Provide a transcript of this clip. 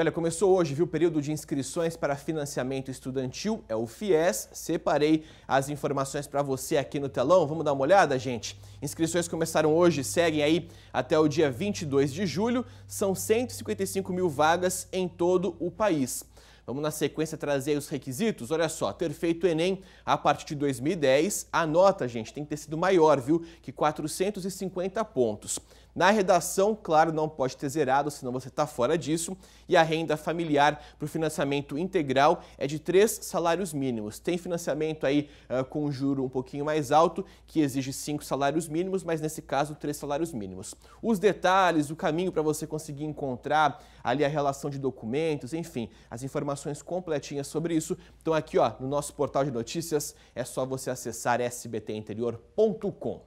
Olha, começou hoje, viu, o período de inscrições para financiamento estudantil, é o FIES. Separei as informações para você aqui no telão. Vamos dar uma olhada, gente? Inscrições começaram hoje, seguem aí até o dia 22 de julho. São 155 mil vagas em todo o país. Vamos na sequência trazer os requisitos. Olha só, ter feito o Enem a partir de 2010, a nota, gente, tem que ter sido maior, viu? Que 450 pontos. Na redação, claro, não pode ter zerado, senão você está fora disso. E a renda familiar para o financiamento integral é de três salários mínimos. Tem financiamento aí uh, com um juro um pouquinho mais alto, que exige cinco salários mínimos, mas nesse caso, três salários mínimos. Os detalhes, o caminho para você conseguir encontrar ali a relação de documentos, enfim, as informações informações completinhas sobre isso estão aqui ó, no nosso portal de notícias. É só você acessar sbtinterior.com.